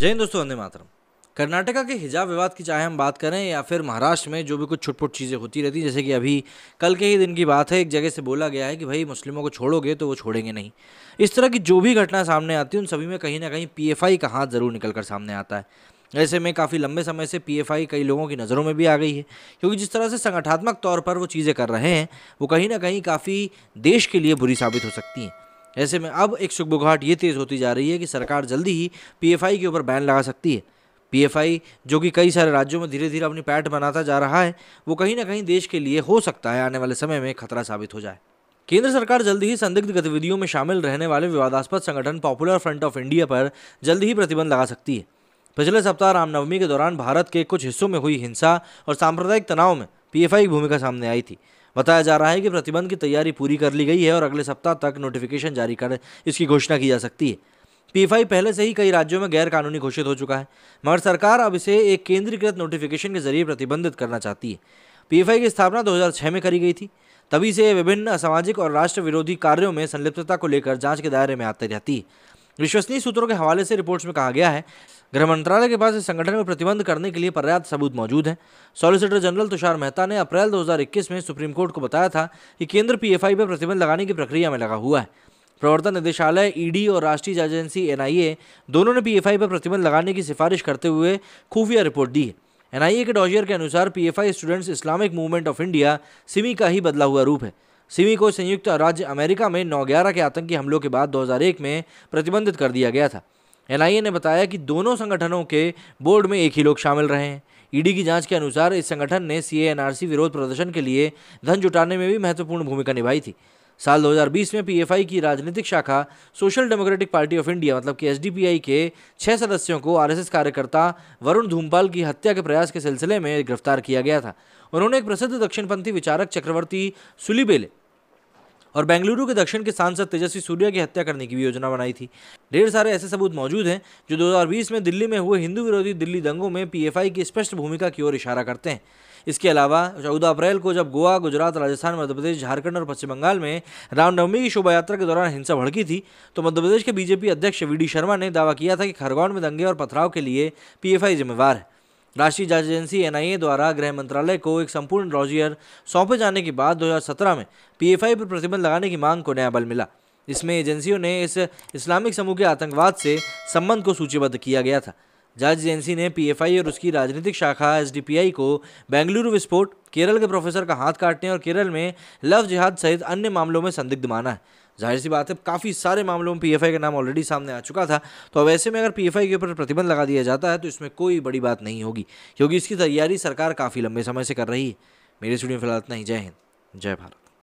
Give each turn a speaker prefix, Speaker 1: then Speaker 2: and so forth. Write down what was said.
Speaker 1: जय हिंद दोस्तों वंदे मातरम कर्नाटका के हिजाब विवाद की चाहे हम बात करें या फिर महाराष्ट्र में जो भी कुछ छुटपुट चीज़ें होती रहती जैसे कि अभी कल के ही दिन की बात है एक जगह से बोला गया है कि भाई मुस्लिमों को छोड़ोगे तो वो छोड़ेंगे नहीं इस तरह की जो भी घटना सामने आती है उन सभी में कहीं ना कहीं पीएफआई का हाथ ज़रूर निकल कर सामने आता है ऐसे में काफ़ी लंबे समय से पी कई लोगों की नज़रों में भी आ गई है क्योंकि जिस तरह से संगठनात्मक तौर पर वो चीज़ें कर रहे हैं वो कहीं ना कहीं काफ़ी देश के लिए बुरी साबित हो सकती हैं ऐसे में अब एक सुखबुघाट ये तेज़ होती जा रही है कि सरकार जल्दी ही पीएफआई के ऊपर बैन लगा सकती है पीएफआई जो कि कई सारे राज्यों में धीरे धीरे अपनी पैठ बनाता जा रहा है वो कहीं ना कहीं देश के लिए हो सकता है आने वाले समय में खतरा साबित हो जाए केंद्र सरकार जल्दी ही संदिग्ध गतिविधियों में शामिल रहने वाले विवादास्पद संगठन पॉपुलर फ्रंट ऑफ इंडिया पर जल्द ही प्रतिबंध लगा सकती है पिछले सप्ताह रामनवमी के दौरान भारत के कुछ हिस्सों में हुई हिंसा और सांप्रदायिक तनाव में पीएफआई की भूमिका सामने आई थी बताया जा रहा है कि प्रतिबंध की तैयारी पूरी कर ली गई है और अगले सप्ताह तक नोटिफिकेशन जारी कर इसकी घोषणा की जा सकती है पीएफआई पहले से ही कई राज्यों में गैर कानूनी घोषित हो चुका है मगर सरकार अब इसे एक केंद्रीकृत नोटिफिकेशन के जरिए प्रतिबंधित करना चाहती है पीएफआई की स्थापना 2006 में करी गई थी तभी से विभिन्न असामाजिक और राष्ट्र विरोधी कार्यों में संलिप्तता को लेकर जांच के दायरे में आती रहती है विश्वसनीय सूत्रों के हवाले से रिपोर्ट्स में कहा गया है गृह मंत्रालय के पास इस संगठन में प्रतिबंध करने के लिए पर्याप्त सबूत मौजूद हैं सॉलिसिटर जनरल तुषार मेहता ने अप्रैल 2021 में सुप्रीम कोर्ट को बताया था कि केंद्र पीएफआई पर प्रतिबंध लगाने की प्रक्रिया में लगा हुआ है प्रवर्तन निदेशालय ईडी और राष्ट्रीय जांच एजेंसी एनआईए दोनों ने पीएफआई पर प्रतिबंध लगाने की सिफारिश करते हुए खुफिया रिपोर्ट दी है एनआईए के डॉजियर के अनुसार PFI students Islamic movement of India SIMI का ही बदला हुआ रूप है सिमी को संयुक्त राज्य अमेरिका में नौ ग्यारह के आतंकी हमलों के बाद दो में प्रतिबंधित कर दिया गया था एनआईए ने बताया कि दोनों संगठनों के बोर्ड में एक ही लोग शामिल रहे हैं ईडी की जांच के अनुसार इस संगठन ने सीएएनआरसी विरोध प्रदर्शन के लिए धन जुटाने में भी महत्वपूर्ण भूमिका निभाई थी साल 2020 में पीएफआई की राजनीतिक शाखा social democratic party of India मतलब कि एसडीपीआई के छह सदस्यों को आरएसएस कार्यकर्ता वरुण धूमपाल की हत्या के प्रयास के सिलसिले में गिरफ्तार किया गया था उन्होंने एक प्रसिद्ध दक्षिणपंथी विचारक चक्रवर्ती सुलीबेले और बेंगलुरु के दक्षिण के सांसद तेजस्वी सूर्या की हत्या करने की भी योजना बनाई थी ढेर सारे ऐसे सबूत मौजूद हैं जो 2020 में दिल्ली में हुए हिंदू विरोधी दिल्ली दंगों में पीएफआई की स्पष्ट भूमिका की ओर इशारा करते हैं इसके अलावा चौदह अप्रैल को जब गोवा गुजरात राजस्थान मध्यप्रदेश झारखंड और पश्चिम बंगाल में रामनवमी की शोभा यात्रा के दौरान हिंसा भड़की थी तो मध्यप्रदेश के बीजेपी अध्यक्ष वी डी शर्मा ने दावा किया था कि खरगोन में दंगे और पथराव के लिए पी जिम्मेवार है राष्ट्रीय जांच एजेंसी एनआईए द्वारा गृह मंत्रालय को एक संपूर्ण रॉजियर सौंपे जाने के बाद 2017 में पीएफआई पर प्रतिबंध लगाने की मांग को नया बल मिला इसमें एजेंसियों ने इस इस्लामिक समूह के आतंकवाद से संबंध को सूचीबद्ध किया गया था जांच एजेंसी ने पीएफआई और उसकी राजनीतिक शाखा एसडीपीआई को बेंगलुरु विस्फोट केरल के प्रोफेसर का हाथ काटने और केरल में लव जिहाद सहित अन्य मामलों में संदिग्ध माना है जाहिर सी बात है काफ़ी सारे मामलों में पीएफआई का नाम ऑलरेडी सामने आ चुका था तो अब ऐसे में अगर पीएफआई के ऊपर प्रतिबंध लगा दिया जाता है तो इसमें कोई बड़ी बात नहीं होगी क्योंकि इसकी तैयारी सरकार काफ़ी लंबे समय से कर रही है मेरे स्टूडियो फिलहाल इतना ही जय हिंद जय भारत